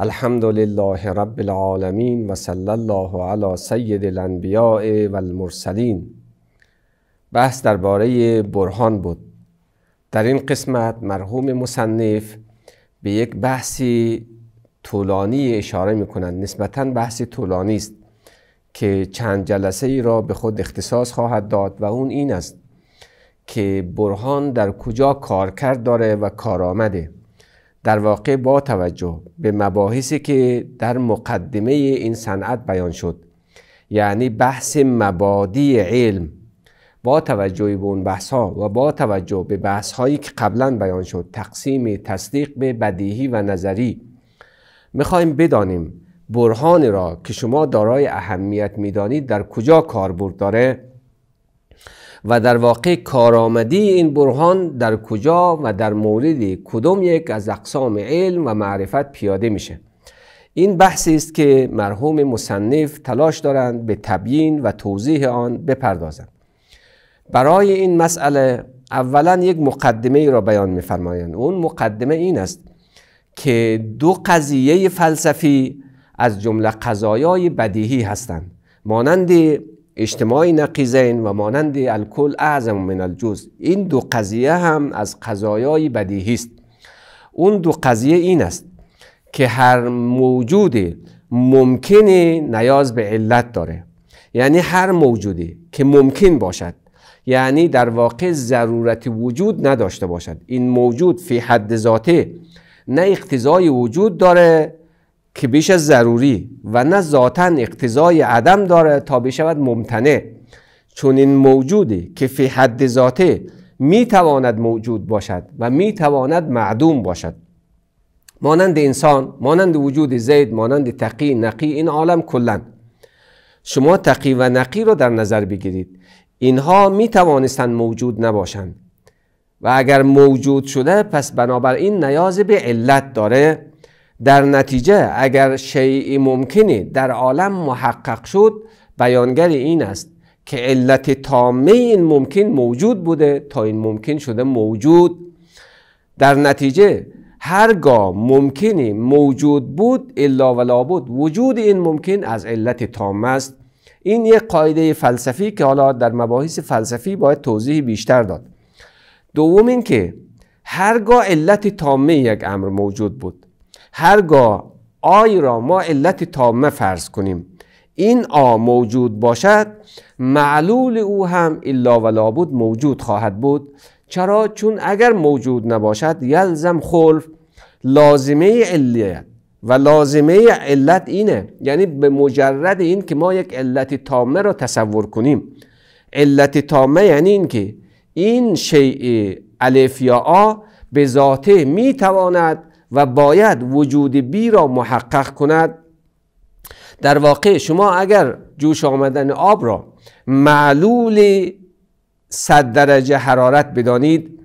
الحمدلله رب العالمین و صلی الله علی سید الانبیاء و المرسلین بحث درباره برهان بود در این قسمت مرحوم مصنف به یک بحثی طولانی اشاره می کنند نسبتا بحثی طولانی است که چند جلسه ای را به خود اختصاص خواهد داد و اون این است که برهان در کجا کارکرد داره و کارآمده در واقع با توجه به مباحثی که در مقدمه این صنعت بیان شد یعنی بحث مبادی علم با توجه به اون بحث ها و با توجه به بحث هایی که قبلا بیان شد تقسیم تصدیق به بدیهی و نظری میخوایم بدانیم برهان را که شما دارای اهمیت میدانید در کجا کاربرد داره و در واقع کارآمدی این برهان در کجا و در مورد کدام یک از اقسام علم و معرفت پیاده میشه این بحثی است که مرحوم مصنف تلاش دارند به تبیین و توضیح آن بپردازند برای این مسئله اولا یک مقدمه ای را بیان میفرمایند اون مقدمه این است که دو قضیه فلسفی از جمله قضایای بدیهی هستند مانند اجتماعی نقیزین و مانند الکل اعظم من الجز این دو قضیه هم از قضایای بدیهی است اون دو قضیه این است که هر موجود ممکنی نیاز به علت داره یعنی هر موجودی که ممکن باشد یعنی در واقع ضرورت وجود نداشته باشد این موجود فی حد ذاته نه اقتضای وجود داره که بیش از ضروری و نه ذاتا اقتضای عدم داره تا بشود ممتنه چون این موجودی که فی حد ذاته می تواند موجود باشد و می تواند معدوم باشد مانند انسان مانند وجود زید مانند تقی نقی این عالم کلا شما تقی و نقی را در نظر بگیرید اینها می توانستند موجود نباشند و اگر موجود شده پس بنابراین نیاز به علت داره در نتیجه اگر شیعی ممکنی در عالم محقق شد بیانگر این است که علت تامه این ممکن موجود بوده تا این ممکن شده موجود در نتیجه هرگاه ممکنی موجود بود الا ولا بود وجود این ممکن از علت تامه است این یک قاعده فلسفی که حالا در مباحث فلسفی باید توضیح بیشتر داد دوم این که هرگاه علت تامه یک امر موجود بود هرگاه آی را ما علت تامه فرض کنیم این آ موجود باشد معلول او هم الا و لابد موجود خواهد بود چرا چون اگر موجود نباشد یلزم خلف لازمه علیت و لازمه علت اینه یعنی به مجرد این که ما یک علت تامه را تصور کنیم علت تامه یعنی این که این شیء الف یا آ به ذاته میتواند و باید وجود بی را محقق کند در واقع شما اگر جوش آمدن آب را معلول صد درجه حرارت بدانید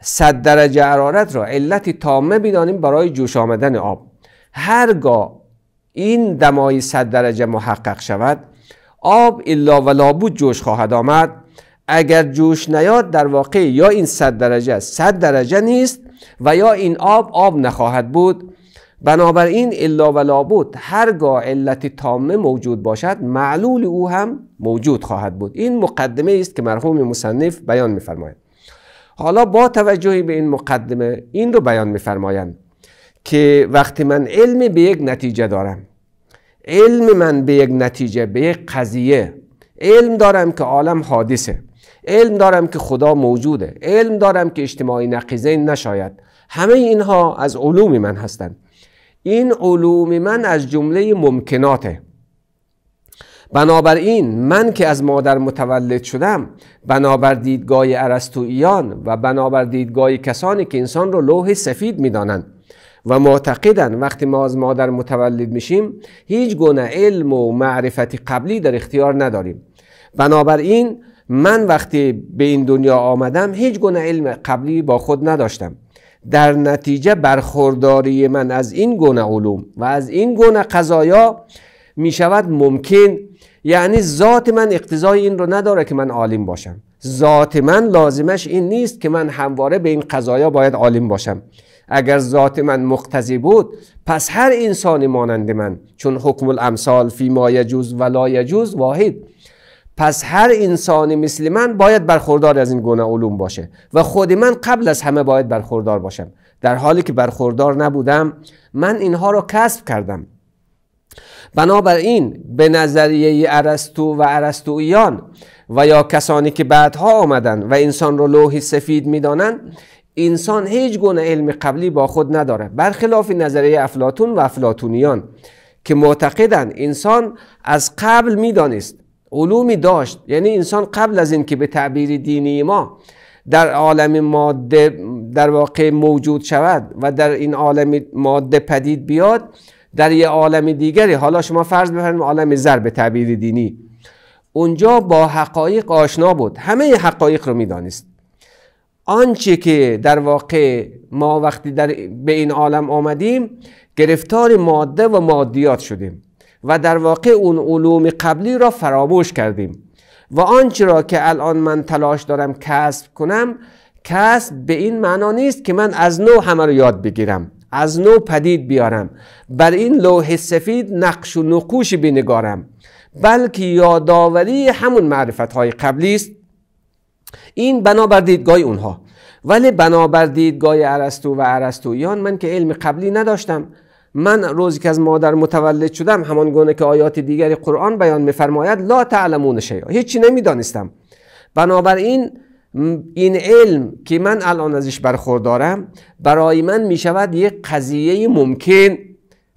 صد درجه حرارت را علت تامه بدانیم برای جوش آمدن آب هرگاه این دمای 100 درجه محقق شود آب الا و لابود جوش خواهد آمد اگر جوش نیاد در واقع یا این 100 درجه صد درجه نیست و یا این آب آب نخواهد بود بنابراین الا و لابد هرگاه علت تامه موجود باشد معلول او هم موجود خواهد بود این مقدمه است که مرحوم مصنف بیان میفرماید حالا با توجه به این مقدمه این رو بیان میفرمایند که وقتی من علم به یک نتیجه دارم علم من به یک نتیجه به یک قضیه علم دارم که عالم حادثه علم دارم که خدا موجوده علم دارم که اجتماعی نقیزین نشاید همه اینها از علوم من هستند این علوم من از جمله ممکناته بنابراین من که از مادر متولد شدم بنابر دیدگاه ارسطوییان و بنابر دیدگاه کسانی که انسان رو لوح سفید میدانند و معتقدن وقتی ما از مادر متولد میشیم هیچ گونه علم و معرفتی قبلی در اختیار نداریم بنابراین من وقتی به این دنیا آمدم هیچ گونه علم قبلی با خود نداشتم در نتیجه برخورداری من از این گونه علوم و از این گونه قضایا می شود ممکن یعنی ذات من اقتضای این رو نداره که من عالم باشم ذات من لازمش این نیست که من همواره به این قضایا باید عالم باشم اگر ذات من مقتضی بود پس هر انسانی مانند من چون حکم الامثال فی ما یجوز و لا یجوز واحد پس هر انسانی مثل من باید برخوردار از این گونه علوم باشه و خود من قبل از همه باید برخوردار باشم در حالی که برخوردار نبودم من اینها را کسب کردم بنابراین به نظریه ارسطو و ارسطوییان و یا کسانی که بعدها آمدند و انسان را لوحی سفید میدانند انسان هیچ گونه علم قبلی با خود نداره برخلاف نظریه افلاطون و افلاطونیان که معتقدند انسان از قبل میدانست علومی داشت یعنی انسان قبل از اینکه به تعبیر دینی ما در عالم ماده در واقع موجود شود و در این عالم ماده پدید بیاد در یه عالم دیگری حالا شما فرض بفرمایید عالم زر به تعبیر دینی اونجا با حقایق آشنا بود همه حقایق رو میدانست آنچه که در واقع ما وقتی در به این عالم آمدیم گرفتار ماده و مادیات شدیم و در واقع اون علوم قبلی را فراموش کردیم و آنچه را که الان من تلاش دارم کسب کنم کسب به این معنا نیست که من از نو همه رو یاد بگیرم از نو پدید بیارم بر این لوح سفید نقش و نقوشی بنگارم بلکه یادآوری همون معرفت های قبلی است این بنابر دیدگاه اونها ولی بنابر دیدگاه ارسطو و ارسطویان من که علم قبلی نداشتم من روزی که از مادر متولد شدم همان گونه که آیات دیگری قرآن بیان میفرماید لا تعلمون شیئا هیچی نمیدانستم بنابراین این علم که من الان ازش برخوردارم برای من می شود یک قضیه ممکن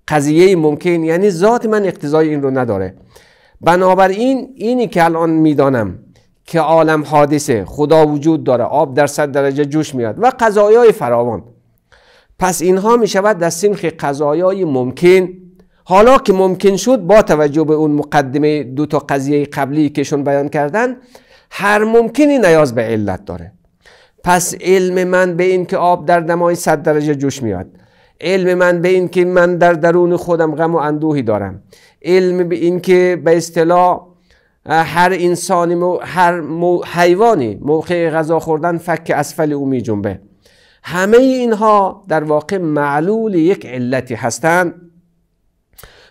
قضیه ممکن یعنی ذات من اقتضای این رو نداره بنابراین اینی که الان میدانم که عالم حادثه خدا وجود داره آب در صد درجه جوش میاد و قضایای فراوان پس اینها می شود در سنخ قضایای ممکن حالا که ممکن شد با توجه به اون مقدمه دو تا قضیه قبلی کهشون بیان کردن هر ممکنی نیاز به علت داره پس علم من به این که آب در دمای 100 درجه جوش میاد علم من به این که من در درون خودم غم و اندوهی دارم علم به این که به اصطلاح هر انسانی و هر حیوانی موقع غذا خوردن فک اسفل او می جنبه همه اینها در واقع معلول یک علتی هستند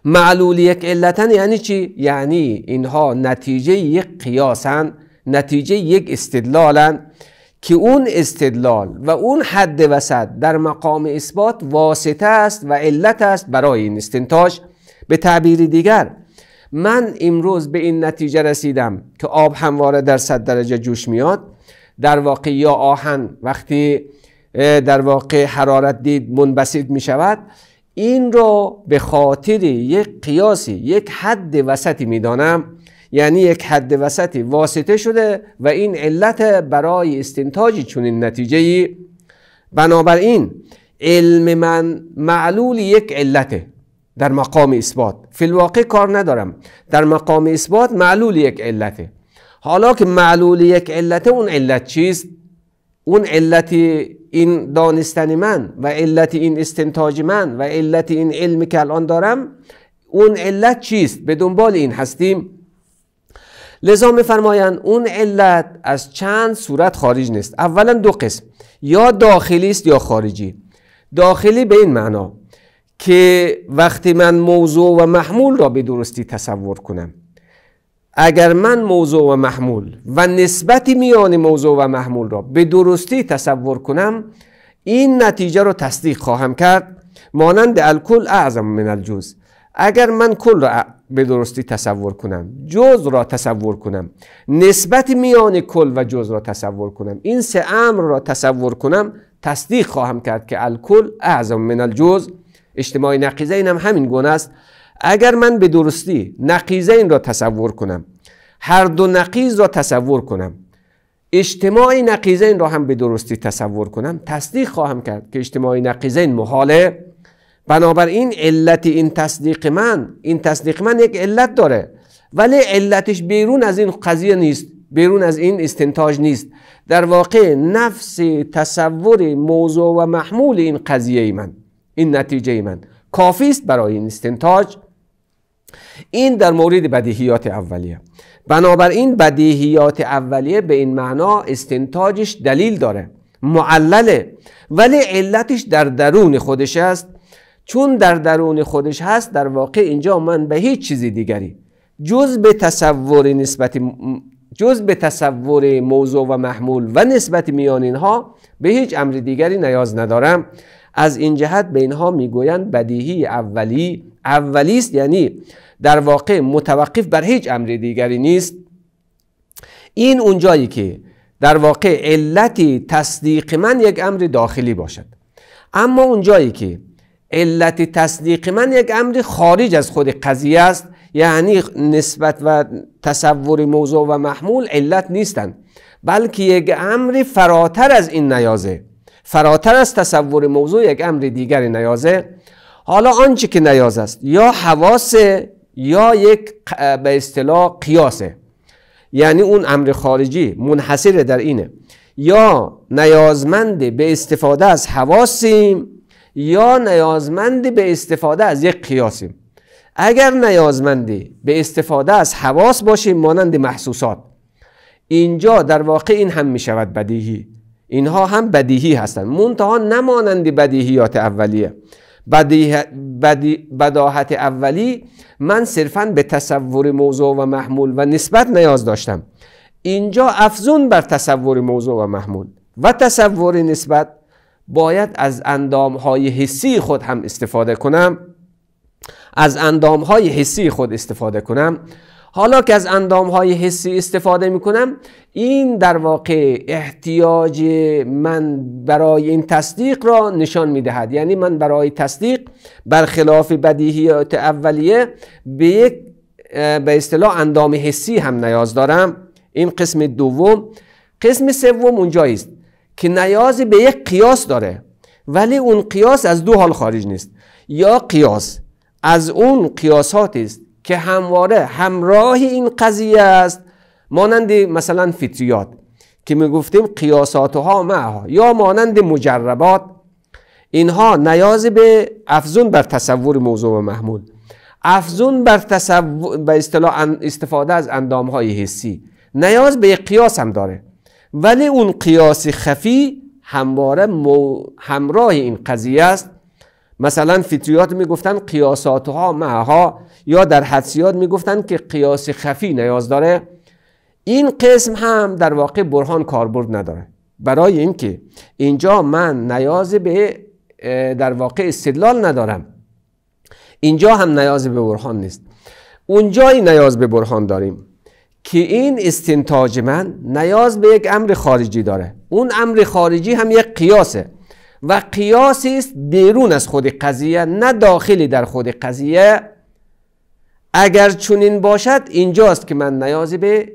معلول یک علتن یعنی چی؟ یعنی اینها نتیجه یک قیاسن نتیجه یک استدلالن که اون استدلال و اون حد وسط در مقام اثبات واسطه است و علت است برای این استنتاج به تعبیر دیگر من امروز به این نتیجه رسیدم که آب همواره در صد درجه جوش میاد در واقع یا آهن وقتی در واقع حرارت دید منبسط می شود این را به خاطر یک قیاسی یک حد وسطی می دانم یعنی یک حد وسطی واسطه شده و این علت برای استنتاج چنین نتیجه ای بنابراین علم من معلول یک علته در مقام اثبات فی الواقع کار ندارم در مقام اثبات معلول یک علته حالا که معلول یک علته اون علت چیست اون علت این دانستن من و علت این استنتاج من و علت این علمی که الان دارم اون علت چیست به دنبال این هستیم لذا میفرمایند اون علت از چند صورت خارج نیست اولا دو قسم یا داخلی است یا خارجی داخلی به این معنا که وقتی من موضوع و محمول را به درستی تصور کنم اگر من موضوع و محمول و نسبت میان موضوع و محمول را به درستی تصور کنم این نتیجه را تصدیق خواهم کرد مانند الکل اعظم من الجز اگر من کل را به درستی تصور کنم جز را تصور کنم نسبت میان کل و جز را تصور کنم این سه امر را تصور کنم تصدیق خواهم کرد که الکل اعظم من الجز اجتماعی نقیزه اینم همین گونه است اگر من به درستی نقیزه این را تصور کنم هر دو نقیز را تصور کنم اجتماعی این را هم به درستی تصور کنم تصدیق خواهم کرد که اجتماعی نقیزین محاله بنابراین علت این تصدیق من این تصدیق من یک علت داره ولی علتش بیرون از این قضیه نیست بیرون از این استنتاج نیست در واقع نفس تصور موضوع و محمول این قضیه ای من این نتیجه ای من کافی است برای این استنتاج این در مورد بدیهیات اولیه بنابراین بدیهیات اولیه به این معنا استنتاجش دلیل داره معلله ولی علتش در درون خودش است چون در درون خودش هست در واقع اینجا من به هیچ چیزی دیگری جز به تصور نسبت جز به تصور موضوع و محمول و نسبت میان اینها به هیچ امر دیگری نیاز ندارم از این جهت به اینها میگویند بدیهی اولی اولی است یعنی در واقع متوقف بر هیچ امر دیگری نیست این اونجایی که در واقع علت تصدیق من یک امر داخلی باشد اما اونجایی که علت تصدیق من یک امر خارج از خود قضیه است یعنی نسبت و تصور موضوع و محمول علت نیستند بلکه یک امر فراتر از این نیازه فراتر از تصور موضوع یک امر دیگر نیازه حالا آنچه که نیاز است یا حواسه یا یک به اصطلاح قیاسه یعنی اون امر خارجی منحصره در اینه یا نیازمند به استفاده از حواسیم یا نیازمند به استفاده از یک قیاسیم اگر نیازمندی به استفاده از حواس باشیم مانند محسوسات اینجا در واقع این هم می شود بدیهی اینها هم بدیهی هستند منتها نمانند بدیهیات اولیه بداحت اولی من صرفا به تصور موضوع و محمول و نسبت نیاز داشتم اینجا افزون بر تصور موضوع و محمول و تصور نسبت باید از اندام های حسی خود هم استفاده کنم از اندام های حسی خود استفاده کنم حالا که از اندام های حسی استفاده میکنم این در واقع احتیاج من برای این تصدیق را نشان میدهد یعنی من برای تصدیق برخلاف بدیهیات اولیه به یک به اصطلاح اندام حسی هم نیاز دارم این قسم دوم قسم سوم اونجاییست است که نیاز به یک قیاس داره ولی اون قیاس از دو حال خارج نیست یا قیاس از اون قیاسات است که همواره همراه این قضیه است مانند مثلا فطریات که می گفتیم قیاسات ها یا مانند مجربات اینها نیاز به افزون بر تصور موضوع محمول افزون بر تصور به اصطلاح استفاده از اندام های حسی نیاز به قیاس هم داره ولی اون قیاس خفی همواره همراه این قضیه است مثلا فیتریات میگفتن قیاساتها ها معها یا در حدسیات میگفتن که قیاس خفی نیاز داره این قسم هم در واقع برهان کاربرد نداره برای اینکه اینجا من نیاز به در واقع استدلال ندارم اینجا هم نیاز به برهان نیست اونجایی نیاز به برهان داریم که این استنتاج من نیاز به یک امر خارجی داره اون امر خارجی هم یک قیاسه و قیاسی است بیرون از خود قضیه نه داخلی در خود قضیه اگر چنین باشد اینجاست که من نیازی به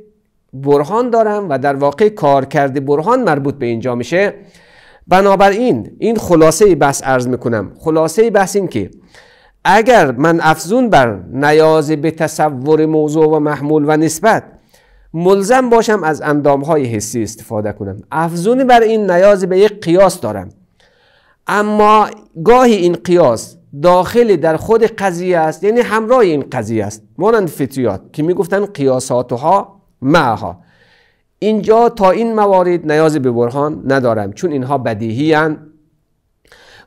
برهان دارم و در واقع کار کارکرد برهان مربوط به اینجا میشه بنابراین این خلاصه بحث ارز میکنم خلاصه بحث این که اگر من افزون بر نیازی به تصور موضوع و محمول و نسبت ملزم باشم از اندام های حسی استفاده کنم افزون بر این نیازی به یک قیاس دارم اما گاهی این قیاس داخل در خود قضیه است یعنی همراه این قضیه است مانند فطریات که میگفتن قیاساتها معها اینجا تا این موارد نیاز به برهان ندارم چون اینها بدیهی هن.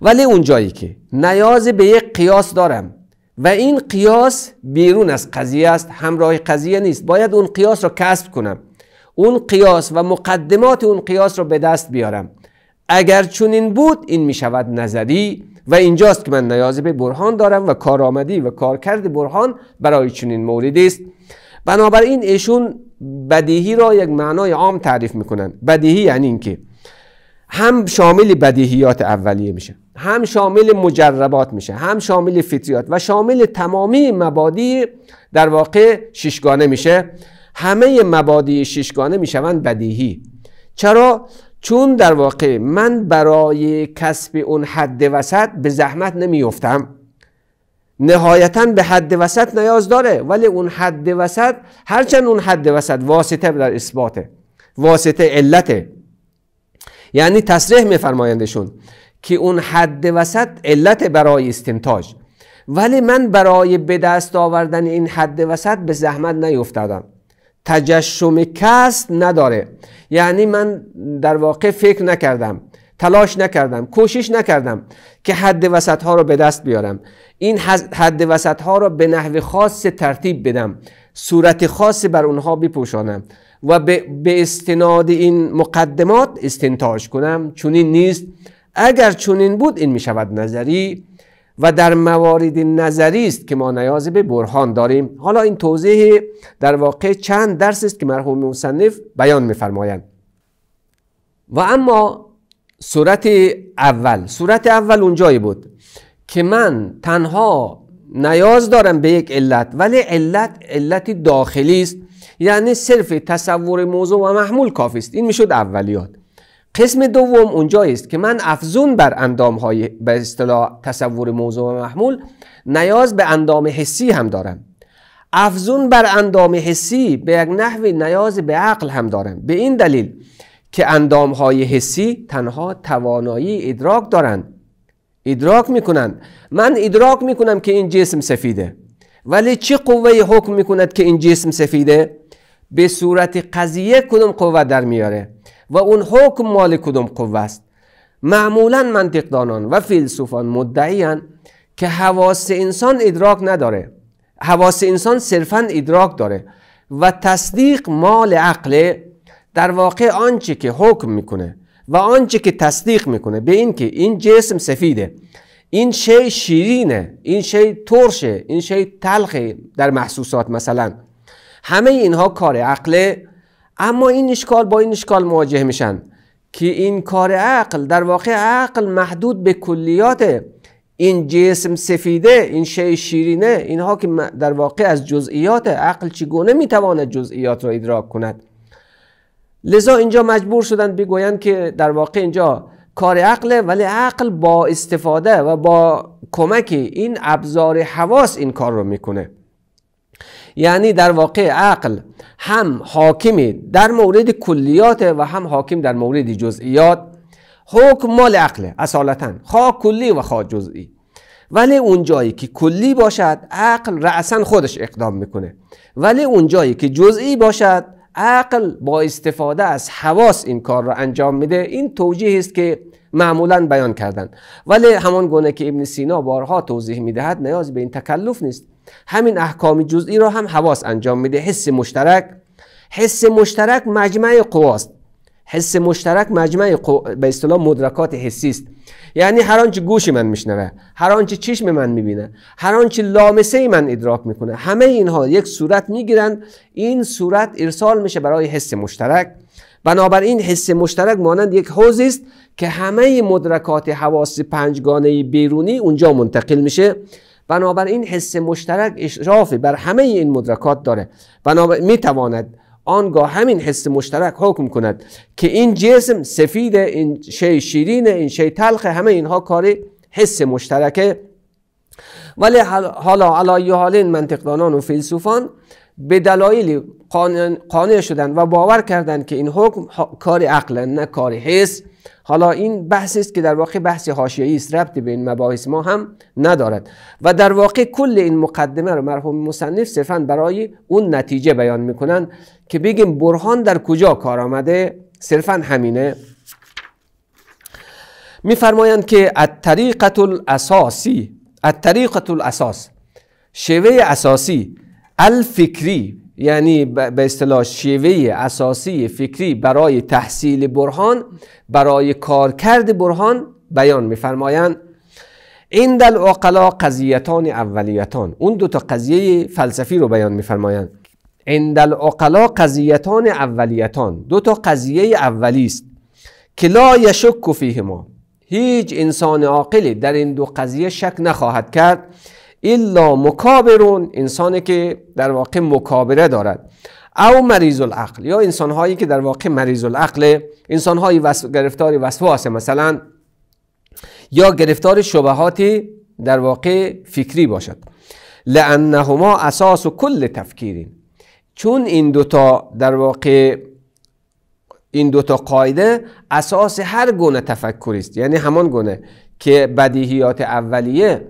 ولی اونجایی که نیاز به یک قیاس دارم و این قیاس بیرون از قضیه است همراه قضیه نیست باید اون قیاس را کسب کنم اون قیاس و مقدمات اون قیاس را به دست بیارم اگر چنین بود این می شود نظری و اینجاست که من نیاز به برهان دارم و کارآمدی و کارکرد برهان برای چنین موردی است بنابراین ایشون بدیهی را یک معنای عام تعریف میکنند. بدیهی یعنی اینکه هم شامل بدیهیات اولیه میشه هم شامل مجربات میشه هم شامل فطریات و شامل تمامی مبادی در واقع ششگانه میشه همه مبادی ششگانه میشوند بدیهی چرا چون در واقع من برای کسب اون حد وسط به زحمت نمیفتم نهایتا به حد وسط نیاز داره ولی اون حد وسط هرچند اون حد وسط واسطه در اثباته واسطه علته یعنی تصریح میفرمایندشون که اون حد وسط علت برای استنتاج ولی من برای به دست آوردن این حد وسط به زحمت نیفتادم تجشم کست نداره یعنی من در واقع فکر نکردم تلاش نکردم کوشش نکردم که حد وسط ها رو به دست بیارم این حد وسط ها رو به نحو خاص ترتیب بدم صورت خاصی بر اونها بپوشانم و به استناد این مقدمات استنتاج کنم چونین نیست اگر چونین بود این می شود نظری و در موارد نظری است که ما نیاز به برهان داریم حالا این توضیح در واقع چند درس است که مرحوم مصنف بیان میفرمایند و اما صورت اول صورت اول اونجایی بود که من تنها نیاز دارم به یک علت ولی علت علت داخلی است یعنی صرف تصور موضوع و محمول کافی است این میشد اولیات قسم دوم اونجا است که من افزون بر اندام های به اصطلاح تصور موضوع محمول نیاز به اندام حسی هم دارم افزون بر اندام حسی به یک نحوی نیاز به عقل هم دارم به این دلیل که اندام های حسی تنها توانایی ادراک دارند ادراک میکنند من ادراک میکنم که این جسم سفیده ولی چه قوه حکم میکند که این جسم سفیده به صورت قضیه کدوم قوه در میاره و اون حکم مال کدوم قوه است معمولا منطقدانان و فیلسوفان مدعیان که حواس انسان ادراک نداره حواس انسان صرفا ادراک داره و تصدیق مال عقل در واقع آنچه که حکم میکنه و آنچه که تصدیق میکنه به این که این جسم سفیده این شی شیرینه این شی ترشه این شی تلخه در محسوسات مثلا همه اینها کار عقله اما این اشکال با این اشکال مواجه میشن که این کار عقل در واقع عقل محدود به کلیات این جسم سفیده این شی شیرینه اینها که در واقع از جزئیات عقل چگونه میتواند جزئیات را ادراک کند لذا اینجا مجبور شدند بگویند که در واقع اینجا کار عقله ولی عقل با استفاده و با کمک این ابزار حواس این کار رو میکنه یعنی در واقع عقل هم حاکم در مورد کلیات و هم حاکم در مورد جزئیات حکم مال عقله اصالتا خواه کلی و خواه جزئی ولی اون جایی که کلی باشد عقل رأسا خودش اقدام میکنه ولی اون جایی که جزئی باشد عقل با استفاده از حواس این کار را انجام میده این توجیه است که معمولا بیان کردن ولی همان گونه که ابن سینا بارها توضیح میدهد نیاز به این تکلف نیست همین احکام جزئی را هم حواس انجام میده حس مشترک حس مشترک مجمع قواست حس مشترک مجمع قو... به اصطلاح مدرکات حسی است یعنی هر آنچه گوش من میشنوه هر آنچه چشم من میبینه هر آنچه لامسه من ادراک میکنه همه اینها یک صورت میگیرند این صورت ارسال میشه برای حس مشترک بنابراین حس مشترک مانند یک حوزی است که همه مدرکات حواس پنجگانه بیرونی اونجا منتقل میشه بنابراین حس مشترک اشرافی بر همه این مدرکات داره بنابراین میتواند آنگاه همین حس مشترک حکم کند که این جسم سفید این شی شیرین این شی تلخ همه اینها کاری حس مشترکه ولی حالا علایه حالین منطقدانان و فیلسوفان به دلایلی قانع شدن و باور کردند که این حکم کاری عقل نه کاری حس حالا این بحثی است که در واقع بحث حاشیه‌ای است ربطی به این مباحث ما هم ندارد و در واقع کل این مقدمه رو مرحوم مصنف صرفا برای اون نتیجه بیان میکنن که بگیم برهان در کجا کار آمده صرفا همینه میفرمایند که طریقه الاساسی طریقه الاساس شیوه اساسی الفکری یعنی به اصطلاح شیوه اساسی فکری برای تحصیل برهان برای کارکرد برهان بیان میفرمایند این دل قضیتان اولیتان اون دو تا قضیه فلسفی رو بیان میفرمایند دل العقلا قضیتان اولیتان دو تا قضیه اولی است که لا یشک فیهما هیچ انسان عاقلی در این دو قضیه شک نخواهد کرد الا مکابرون انسانی که در واقع مکابره دارد او مریض العقل یا انسان هایی که در واقع مریض العقل انسان های وس... گرفتار وسواس مثلا یا گرفتار شبهاتی در واقع فکری باشد لانهما اساس و کل تفکیرین چون این دوتا در واقع این دوتا قاعده اساس هر گونه تفکری است یعنی همان گونه که بدیهیات اولیه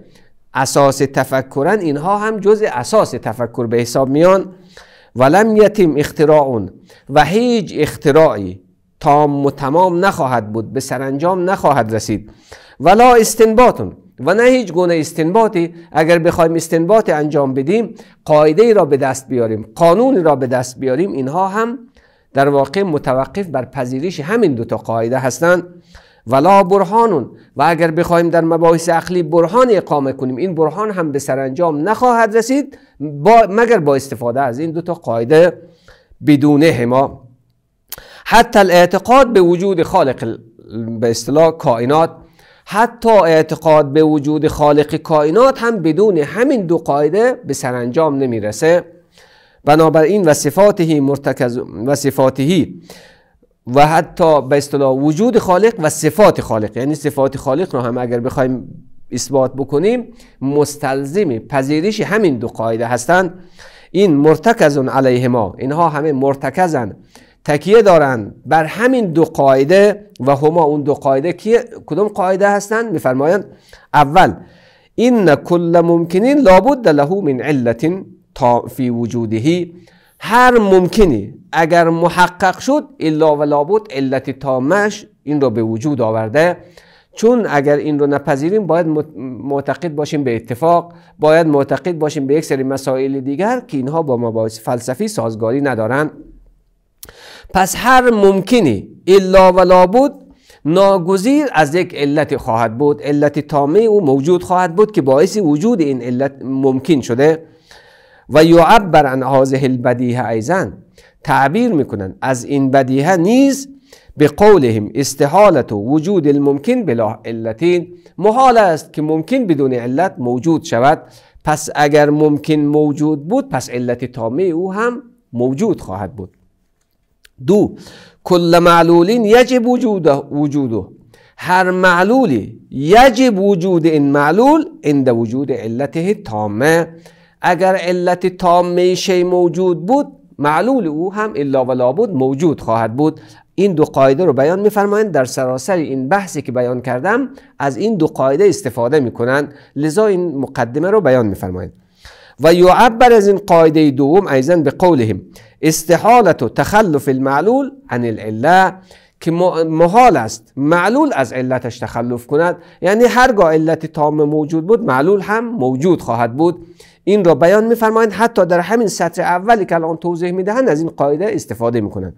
اساس تفکرن اینها هم جز اساس تفکر به حساب میان ولم یتم اختراعون و هیچ اختراعی تا متمام نخواهد بود به سرانجام نخواهد رسید ولا استنباطون و نه هیچ گونه استنباطی اگر بخوایم استنباط انجام بدیم قاعده را به دست بیاریم قانون را به دست بیاریم اینها هم در واقع متوقف بر پذیرش همین دوتا قاعده هستند ولا برهانون و اگر بخوایم در مباحث عقلی برهان اقامه کنیم این برهان هم به سرانجام نخواهد رسید مگر با استفاده از این دو تا قاعده بدون هما حتی اعتقاد به وجود خالق به اصطلاح کائنات حتی اعتقاد به وجود خالق کائنات هم بدون همین دو قاعده به سرانجام نمیرسه بنابراین و صفاتهی مرتکز و صفاتهی و حتی به اصطلاح وجود خالق و صفات خالق یعنی صفات خالق رو هم اگر بخوایم اثبات بکنیم مستلزم پذیرش همین دو قاعده هستند این مرتکزن علیه ما اینها همه مرتکزن تکیه دارند بر همین دو قاعده و هما اون دو قاعده کی کدوم قاعده هستند میفرمایند اول این کل ممکنین لابد له من علت فی وجودهی هر ممکنی اگر محقق شد الا و لابد علت تامش این رو به وجود آورده چون اگر این رو نپذیریم باید معتقد باشیم به اتفاق باید معتقد باشیم به یک سری مسائل دیگر که اینها با مباحث فلسفی سازگاری ندارند پس هر ممکنی الا و لابد ناگزیر از یک علت خواهد بود علت تامه او موجود خواهد بود که باعث وجود این علت ممکن شده و یعبر عن هذه البدیه ایزن تعبیر میکنن از این بدیهه نیز به قولهم استحالت و وجود الممکن بلا علتین محال است که ممکن بدون علت موجود شود پس اگر ممکن موجود بود پس علت تامه او هم موجود خواهد بود دو کل معلولین یجب وجوده وجوده هر معلولی یجب وجود این معلول عند وجود علته تامه اگر علت تام شی موجود بود معلول او هم الا و لابد موجود خواهد بود این دو قاعده رو بیان میفرمایند در سراسر این بحثی که بیان کردم از این دو قاعده استفاده میکنند لذا این مقدمه رو بیان میفرمایند و یعبر از این قاعده دوم ایزن به قولهم استحالت و تخلف المعلول عن العله که محال است معلول از علتش تخلف کند یعنی هرگاه علت تام موجود بود معلول هم موجود خواهد بود این را بیان میفرمایند حتی در همین سطر اولی که الان توضیح میدهند از این قاعده استفاده میکنند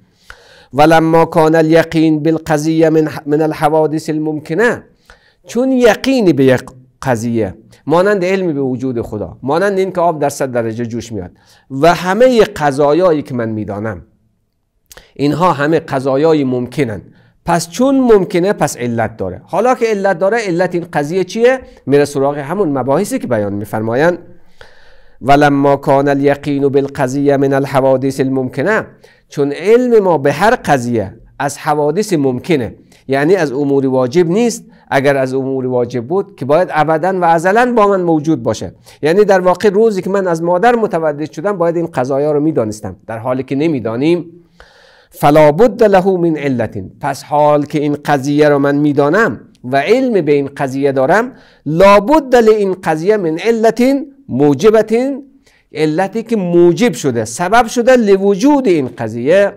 ولما کان الیقین بالقضیه من, من الحوادث الممکنه چون یقینی به یک قضیه مانند علمی به وجود خدا مانند اینکه آب در صد درجه جوش میاد و همه قضایایی که من میدانم اینها همه قضایای ممکنن پس چون ممکنه پس علت داره حالا که علت داره علت این قضیه چیه میره سراغ همون مباحثی که بیان میفرمایند ولما کان الیقین بالقضیه من الحوادث الممکنه چون علم ما به هر قضیه از حوادث ممکنه یعنی از امور واجب نیست اگر از امور واجب بود که باید ابدا و ازلا با من موجود باشه یعنی در واقع روزی که من از مادر متولد شدم باید این قضایا رو میدانستم در حالی که نمیدانیم فلابد له من علت پس حال که این قضیه رو من میدانم و علم به این قضیه دارم لابد این قضیه من علت موجبت علتی که موجب شده سبب شده لوجود این قضیه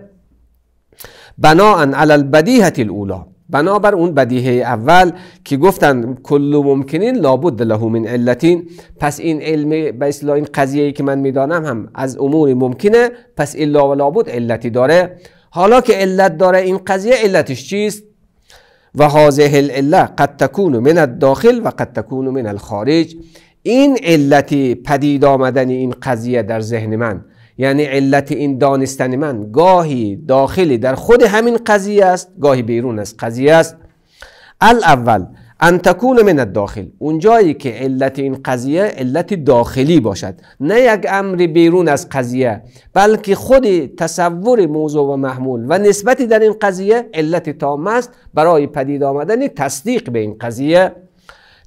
بناء علی البدیهه الاولا بنابر اون بدیهه اول که گفتن کل ممکنین لابد له من علتین پس این علم به اصطلاح این قضیه ای که من میدانم هم از امور ممکنه پس الا و لابد علتی داره حالا که علت داره این قضیه علتش چیست و هازه العله قد تکون من الداخل و قد تکون من الخارج این علت پدید آمدن این قضیه در ذهن من یعنی علت این دانستن من گاهی داخلی در خود همین قضیه است گاهی بیرون از قضیه است الاول ان تکون من الداخل اون که علت این قضیه علت داخلی باشد نه یک امر بیرون از قضیه بلکه خود تصور موضوع و محمول و نسبتی در این قضیه علت تام است برای پدید آمدن تصدیق به این قضیه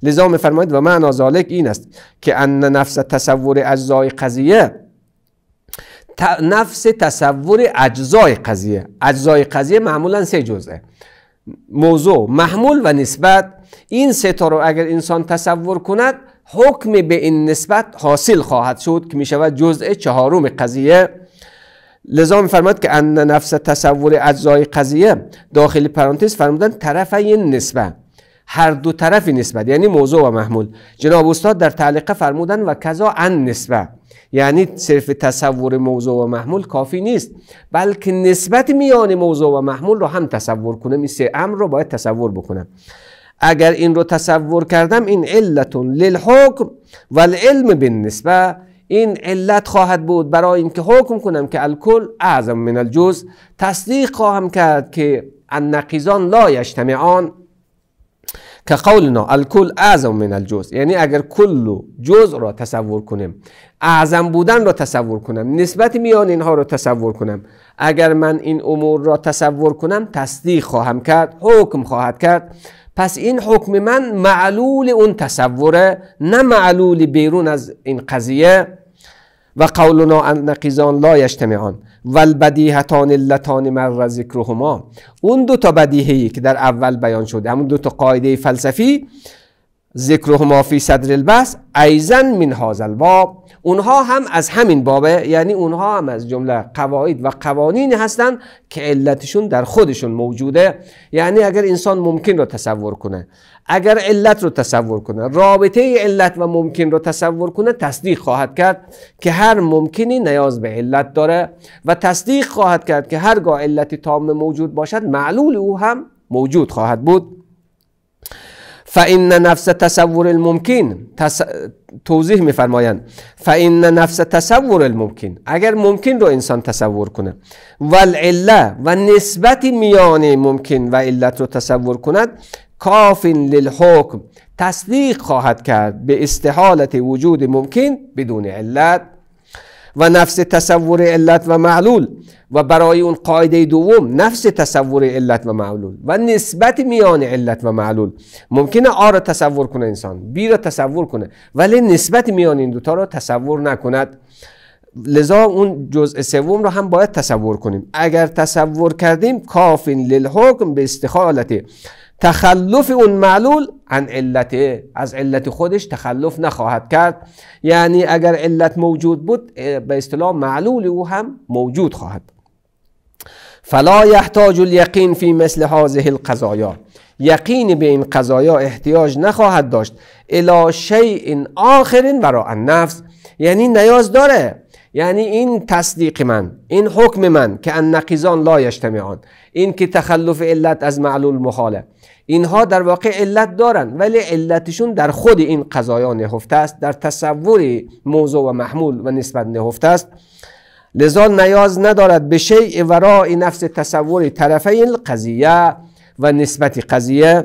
لذا فرمایید و معنا ذالک این است که ان نفس تصور اجزای قضیه نفس تصور اجزای قضیه اجزای قضیه معمولا سه جزه موضوع محمول و نسبت این ستا رو اگر انسان تصور کند حکم به این نسبت حاصل خواهد شد که می شود جزء چهارم قضیه لذا می فرماد که ان نفس تصور اجزای قضیه داخل پرانتز فرمودن طرف این نسبت هر دو طرفی نسبت یعنی موضوع و محمول جناب استاد در تعلیقه فرمودن و کذا ان نسبه یعنی صرف تصور موضوع و محمول کافی نیست بلکه نسبت میان موضوع و محمول رو هم تصور کنم این سه امر رو باید تصور بکنم اگر این رو تصور کردم این علت للحکم و العلم بالنسبه این علت خواهد بود برای اینکه حکم کنم که الکل اعظم من الجز تصدیق خواهم کرد که النقیزان لا یجتمعان که قولنا الکل اعظم من الجز یعنی اگر کل جزء را تصور کنیم اعظم بودن را تصور کنم نسبت میان اینها را تصور کنم اگر من این امور را تصور کنم تصدیق خواهم کرد حکم خواهد کرد پس این حکم من معلول اون تصوره نه معلول بیرون از این قضیه و قولنا ان نقیزان لا یجتمعان والبدیهتان اللتان مر ذکرهما اون دو تا بدیهی که در اول بیان شده همون دو تا قاعده فلسفی ذکر فی صدر البس ایزن من هذا الباب اونها هم از همین بابه یعنی اونها هم از جمله قواعد و قوانین هستند که علتشون در خودشون موجوده یعنی اگر انسان ممکن رو تصور کنه اگر علت رو تصور کنه رابطه علت و ممکن رو تصور کنه تصدیق خواهد کرد که هر ممکنی نیاز به علت داره و تصدیق خواهد کرد که هرگاه علت تام موجود باشد معلول او هم موجود خواهد بود فان نفس تصور الممکن توضیح میفرمایند فان نفس تصور الممکن اگر ممکن رو انسان تصور کنه و العله و نسبت میان ممکن و علت رو تصور کند کاف للحکم تصدیق خواهد کرد به استحالت وجود ممکن بدون علت و نفس تصور علت و معلول و برای اون قاعده دوم نفس تصور علت و معلول و نسبت میان علت و معلول ممکنه آ را تصور کنه انسان بی را تصور کنه ولی نسبت میان این دوتا را تصور نکند لذا اون جزء سوم را هم باید تصور کنیم اگر تصور کردیم کافین للحکم به استخالته. تخلف اون معلول عن علته از علت خودش تخلف نخواهد کرد یعنی اگر علت موجود بود به اصطلاح معلول او هم موجود خواهد فلا یحتاج الیقین فی مثل هذه القضایا یقین به این قضایا احتیاج نخواهد داشت الا شیء آخرین برای نفس یعنی نیاز داره یعنی این تصدیق من این حکم من که ان نقیزان لا یجتمعان این که تخلف علت از معلول مخاله اینها در واقع علت دارن ولی علتشون در خود این قضایا نهفته است در تصور موضوع و محمول و نسبت نهفته است لذا نیاز ندارد به شیء ورای نفس تصور طرفین قضیه و نسبت قضیه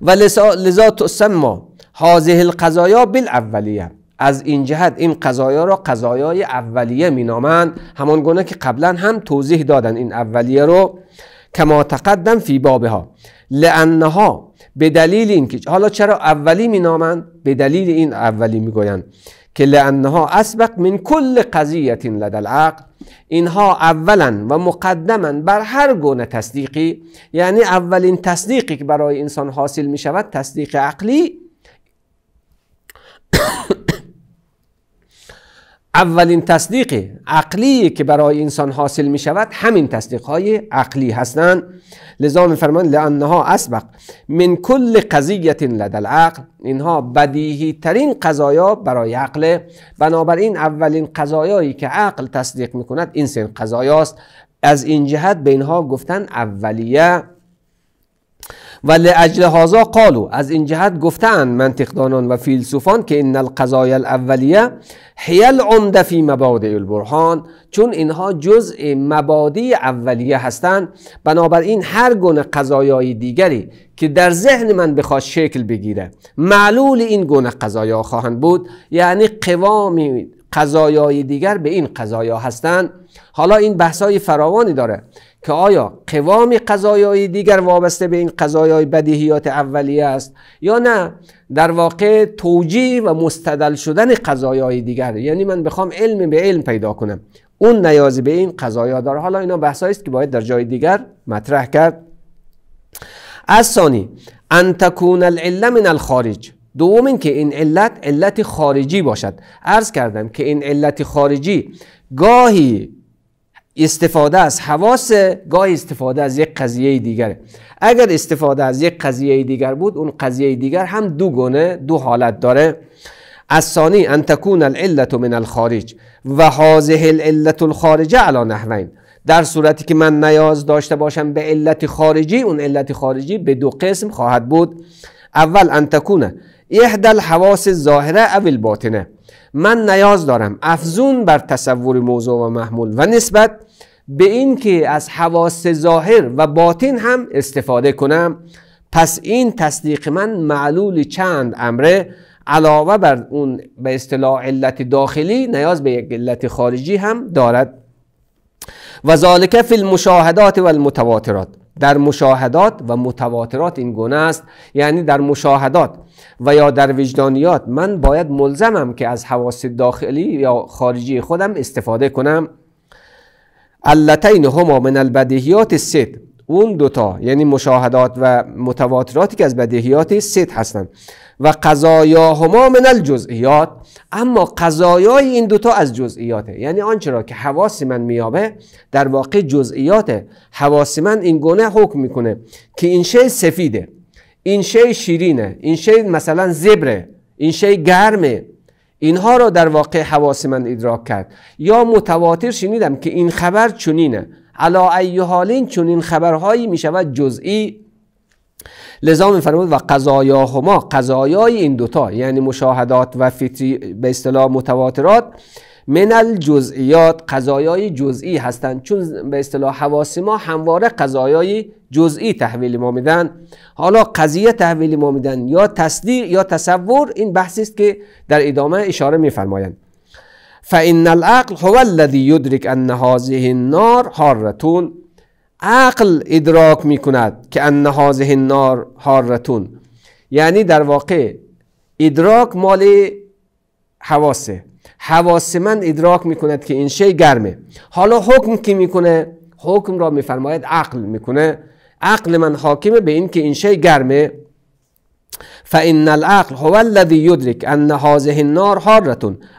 و لذا تسمی هذه القضایا بالاولیه از این جهت این قضایا را قضایای اولیه مینامند همان گونه که قبلا هم توضیح دادن این اولیه رو کما تقدم فی بابها لانها به دلیل اینکه حالا چرا اولی مینامند به دلیل این اولی میگویند که لانها اسبق من کل قضیت لدی العقل اینها اولا و مقدما بر هر گونه تصدیقی یعنی اولین تصدیقی که برای انسان حاصل می شود تصدیق عقلی اولین تصدیق عقلی که برای انسان حاصل می شود همین تصدیق های عقلی هستند لذا می فرمان لانها اسبق من کل قضیت لد العقل اینها بدیهی ترین قضایا برای عقل بنابراین اولین قضایایی که عقل تصدیق می کند این سین قضایاست از این جهت به اینها گفتن اولیه و لعجل هازا قالو از این جهت گفتن منطقدانان و فیلسوفان که ان القضای الاولیه حیل عمده فی مبادی البرهان چون اینها جزء مبادی اولیه هستند بنابراین هر گونه قضایای دیگری که در ذهن من بخواد شکل بگیره معلول این گونه قضایا خواهند بود یعنی قوام قضایای دیگر به این قضایا هستند حالا این بحثای فراوانی داره که آیا قوام قضایای دیگر وابسته به این قضایای بدیهیات اولیه است یا نه در واقع توجیه و مستدل شدن قضایای دیگر یعنی من بخوام علم به علم پیدا کنم اون نیازی به این قضایا داره حالا اینا بحثایی است که باید در جای دیگر مطرح کرد از ثانی ان تکون العله من الخارج دوم که این علت علت خارجی باشد عرض کردم که این علت خارجی گاهی استفاده از حواس گاهی استفاده از یک قضیه دیگره اگر استفاده از یک قضیه دیگر بود اون قضیه دیگر هم دو گونه دو حالت داره از ثانی ان تکون العلت من الخارج و هذه العلت الخارجه علی نحوین در صورتی که من نیاز داشته باشم به علت خارجی اون علت خارجی به دو قسم خواهد بود اول ان احد الحواس ظاهره او الباطنه من نیاز دارم افزون بر تصور موضوع و محمول و نسبت به که از حواس ظاهر و باطن هم استفاده کنم پس این تصدیق من معلول چند امره علاوه بر اون به اصطلاح علت داخلی نیاز به یک علت خارجی هم دارد و ذالک فی المشاهدات و المتواترات در مشاهدات و متواترات این گونه است یعنی در مشاهدات و یا در وجدانیات من باید ملزمم که از حواس داخلی یا خارجی خودم استفاده کنم اللتین هما من البدیهیات سید اون دوتا یعنی مشاهدات و متواتراتی که از بدیهیات سید هستند و هما من الجزئیات اما قضایای این دوتا از جزئیاته یعنی آنچه را که حواس من میابه در واقع جزئیاته حواس من این گونه حکم میکنه که این شی سفیده این شی شیرینه این شی مثلا زبره این شی گرمه اینها را در واقع حواس من ادراک کرد یا متواتر شنیدم که این خبر چنینه علا ای چون این چنین خبرهایی میشود جزئی لذا فرمود و هما قضایای این دوتا یعنی مشاهدات و فطری به اصطلاح متواترات من الجزئیات قضایای جزئی هستند چون به اصطلاح حواس ما همواره قضایای جزئی تحویل ما میدن حالا قضیه تحویل ما میدن یا تصدیق یا تصور این بحثی است که در ادامه اشاره میفرمایند فان العقل هو الذی یدرک ان هذه النار حارتون عقل ادراک می کند که ان نار النار یعنی در واقع ادراک مال حواسه حواس من ادراک می کند که این شی گرمه حالا حکم که میکنه حکم را میفرماید عقل میکنه عقل من حاکمه به این که این شی گرمه فان العقل هو الذي يدرك ان هذه النار حاره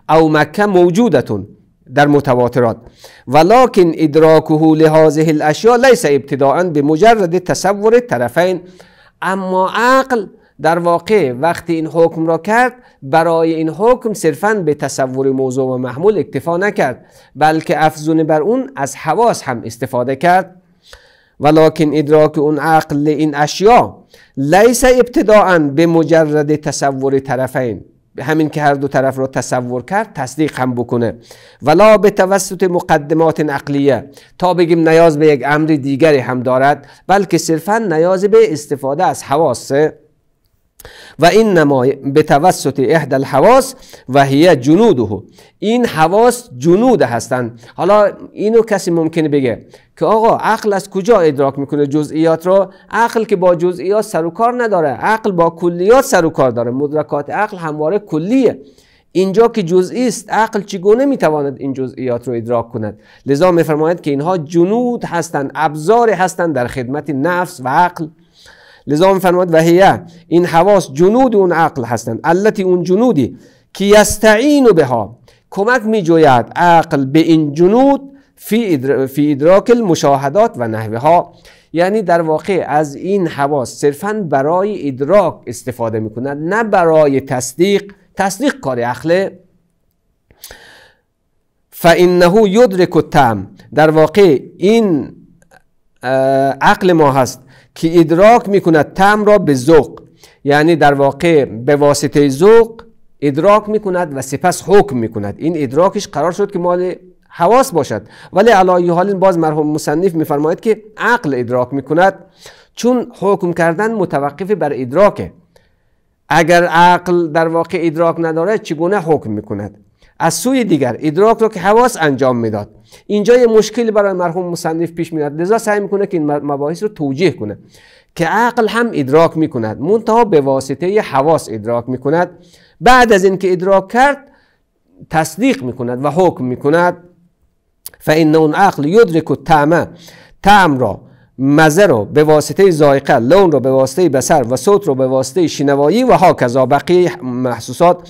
او مکه موجودتون. در متواترات ولکن ادراکه لهذه الاشیاء لیس ابتداعا به مجرد تصور طرفین اما عقل در واقع وقتی این حکم را کرد برای این حکم صرفا به تصور موضوع و محمول اکتفا نکرد بلکه افزون بر اون از حواس هم استفاده کرد ولکن ادراک اون عقل این اشیا لیس ابتداعا به مجرد تصور طرفین همین که هر دو طرف را تصور کرد تصدیق هم بکنه ولا به توسط مقدمات عقلیه تا بگیم نیاز به یک امر دیگری هم دارد بلکه صرفا نیاز به استفاده از حواسه و این نمای به توسط احد الحواس و هی جنوده این حواس جنود هستند حالا اینو کسی ممکنه بگه که آقا عقل از کجا ادراک میکنه جزئیات رو عقل که با جزئیات سر و کار نداره عقل با کلیات سر و کار داره مدرکات عقل همواره کلیه اینجا که جزئی است عقل چگونه میتواند این جزئیات رو ادراک کند لذا میفرماید که اینها جنود هستند ابزار هستند در خدمت نفس و عقل لذا فرمود و هیه این حواس جنود اون عقل هستند علتی اون جنودی که یستعین بها کمک میجوید عقل به این جنود فی, ادرا... فی ادراک المشاهدات و نحوه ها یعنی در واقع از این حواس صرفا برای ادراک استفاده می کند نه برای تصدیق تصدیق کار عقله فانه یدرک تم در واقع این عقل ما هست که ادراک میکند کند تم را به ذوق یعنی در واقع به واسطه ذوق ادراک میکند و سپس حکم میکند این ادراکش قرار شد که مال حواس باشد ولی علای حال باز مرحوم مصنف میفرماید که عقل ادراک میکند چون حکم کردن متوقف بر ادراکه اگر عقل در واقع ادراک نداره چگونه حکم میکند از سوی دیگر ادراک رو که حواس انجام میداد اینجا یه مشکل برای مرحوم مصنف پیش میاد لذا سعی میکنه که این مباحث رو توجیه کنه که عقل هم ادراک میکند منتها به واسطه حواس ادراک میکند بعد از اینکه ادراک کرد تصدیق میکند و حکم میکند فان اون عقل یدرک الطعم طعم را مزه رو به واسطه زائقه لون رو به واسطه بسر و صوت رو به واسطه شنوایی و هاکذا بقیه محسوسات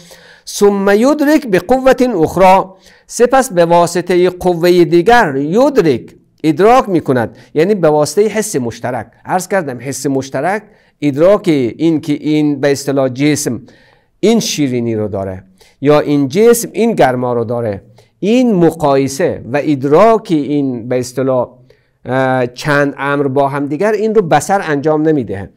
ثم یدرک به قوت اخری سپس به واسطه قوه دیگر یدرک ادراک می کند یعنی به واسطه حس مشترک عرض کردم حس مشترک ادراک این که این به اصطلاح جسم این شیرینی رو داره یا این جسم این گرما رو داره این مقایسه و ادراک این به اصطلاح چند امر با هم دیگر این رو بسر انجام نمیده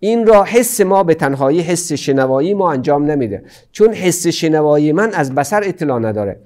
این را حس ما به تنهایی حس شنوایی ما انجام نمیده چون حس شنوایی من از بسر اطلاع نداره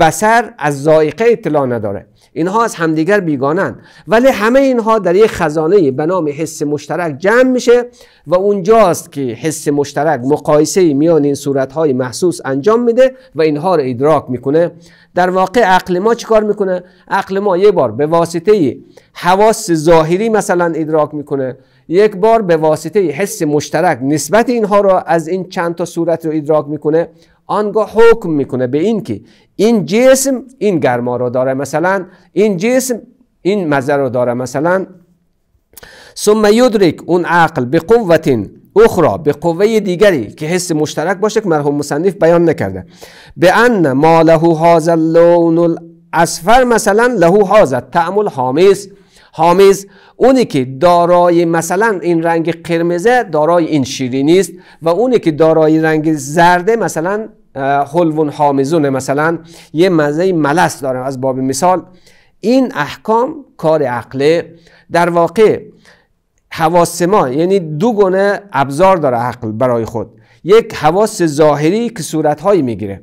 بسر از ذائقه اطلاع نداره اینها از همدیگر بیگانن ولی همه اینها در یک خزانه به نام حس مشترک جمع میشه و اونجاست که حس مشترک مقایسه میان این صورتهای محسوس انجام میده و اینها را ادراک میکنه در واقع عقل ما چیکار میکنه عقل ما یه بار به واسطه حواس ظاهری مثلا ادراک میکنه یک بار به واسطه حس مشترک نسبت اینها را از این چند تا صورت رو ادراک میکنه آنگاه حکم میکنه به این که این جسم این گرما را داره مثلا این جسم این مزه رو داره مثلا ثم یدرک اون عقل به قوت اخری به قوه دیگری که حس مشترک باشه که مرحوم مصنف بیان نکرده به ان ما له هذا اللون الاسفر مثلا لهو هذا تعمل حامیست حامیز اونی که دارای مثلا این رنگ قرمزه دارای این شیرینی است و اونی که دارای رنگ زرده مثلا حلوون حامزونه مثلا یه مزه ملس داره از باب مثال این احکام کار عقله در واقع حواس ما یعنی دو گونه ابزار داره عقل برای خود یک حواس ظاهری که صورتهایی میگیره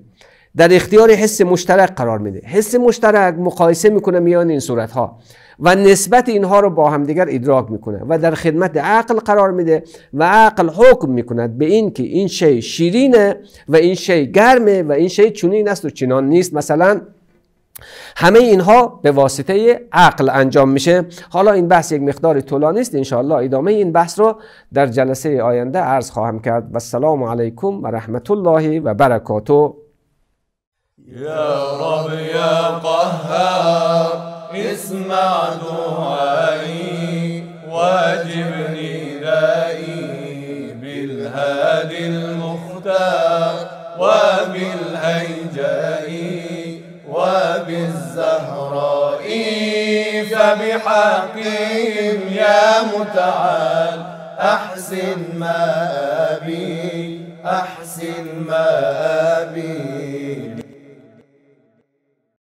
در اختیار حس مشترک قرار میده حس مشترک مقایسه میکنه میان این صورتها و نسبت اینها رو با همدیگر ادراک میکنه و در خدمت عقل قرار میده و عقل حکم میکند به این که این شی شیرینه و این شی گرمه و این شی چنین است و چنان نیست مثلا همه اینها به واسطه عقل انجام میشه حالا این بحث یک مقدار طولانی است انشاءالله ادامه این بحث رو در جلسه آینده عرض خواهم کرد و السلام علیکم و رحمت الله و برکاته یا رب یا اسمع دعائي واجبني دائي بالهادي المختار وبالهيجاء وبالزهراء فبحقهم يا متعال أحسن ما أبي أحسن ما أبي